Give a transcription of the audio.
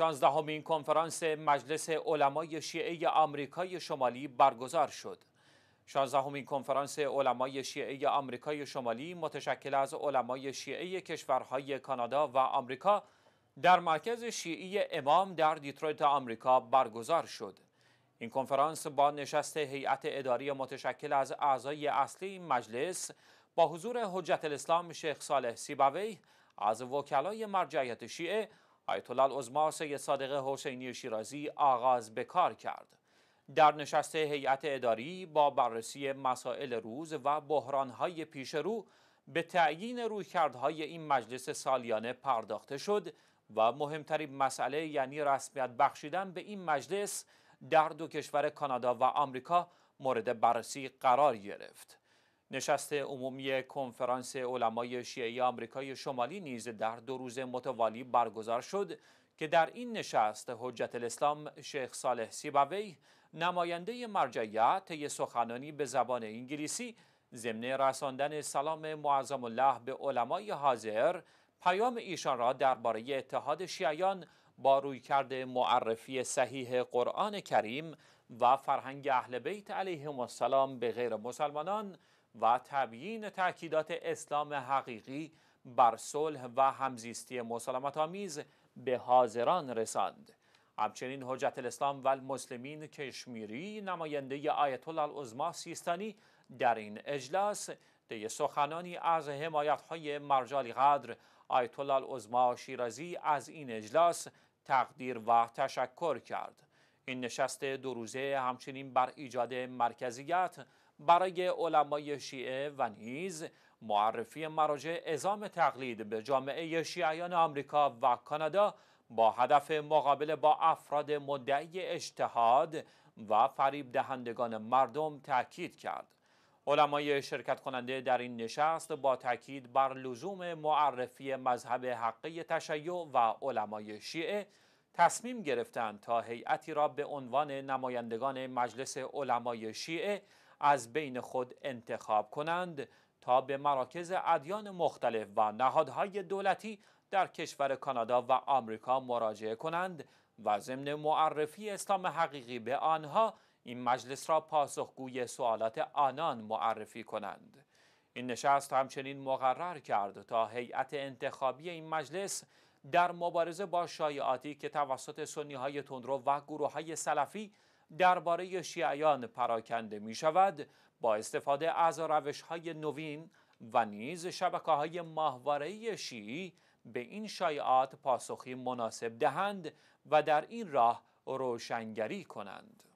شانزدهمین کنفرانس مجلس علمای شیعه آمریکای شمالی برگزار شد. شانزدهمین کنفرانس علمای شیعه آمریکای شمالی متشکل از علمای شیعه کشورهای کانادا و آمریکا در مرکز شیعی امام در دیترویت آمریکا برگزار شد. این کنفرانس با نشست هیئت اداری متشکل از اعضای اصلی مجلس با حضور حجت الاسلام شیخ صالح سیبوی از وکلای مرجعیت شیعه آیت الله العظما سید صادق حسینی شیرازی آغاز به کار کرد در نشست هیئت اداری با بررسی مسائل روز و بحرانهای پیش رو به تعیین رویکردهای این مجلس سالیانه پرداخته شد و مهمترین مسئله یعنی رسمیت بخشیدن به این مجلس در دو کشور کانادا و آمریکا مورد بررسی قرار گرفت نشست عمومی کنفرانس علمای شیعه آمریکای شمالی نیز در دو روز متوالی برگزار شد که در این نشست حجت الاسلام شیخ صالح سیبوی نماینده مرجعیت طی سخنانی به زبان انگلیسی ضمن رساندن سلام معظم الله به علمای حاضر پیام ایشان را درباره اتحاد شیعیان با رویکرد معرفی صحیح قرآن کریم و فرهنگ اهل بیت علیهم السلام به غیر مسلمانان و تبیین تاکیدات اسلام حقیقی بر صلح و همزیستی مسالمت آمیز به حاضران رساند همچنین حجت الاسلام و المسلمین کشمیری نماینده آیت الله العظما سیستانی در این اجلاس طی سخنانی از حمایت‌های مرجالی قدر آیت الله العظما شیرازی از این اجلاس تقدیر و تشکر کرد این نشست دو روزه همچنین بر ایجاد مرکزیت برای علمای شیعه و نیز معرفی مراجع اعزام تقلید به جامعه شیعیان آمریکا و کانادا با هدف مقابله با افراد مدعی اجتهاد و فریب دهندگان مردم تاکید کرد علمای شرکت کننده در این نشست با تاکید بر لزوم معرفی مذهب حقه تشیع و علمای شیعه تصمیم گرفتند تا هیئتی را به عنوان نمایندگان مجلس علمای شیعه از بین خود انتخاب کنند تا به مراکز ادیان مختلف و نهادهای دولتی در کشور کانادا و آمریکا مراجعه کنند و ضمن معرفی اسلام حقیقی به آنها این مجلس را پاسخگوی سوالات آنان معرفی کنند این نشست همچنین مقرر کرد تا هیئت انتخابی این مجلس در مبارزه با شایعاتی که توسط سنی های تندرو و گروه های سلفی درباره شیعیان پراکنده می شود با استفاده از روش های نوین و نیز شبکه های ماهواره شیعی به این شایعات پاسخی مناسب دهند و در این راه روشنگری کنند.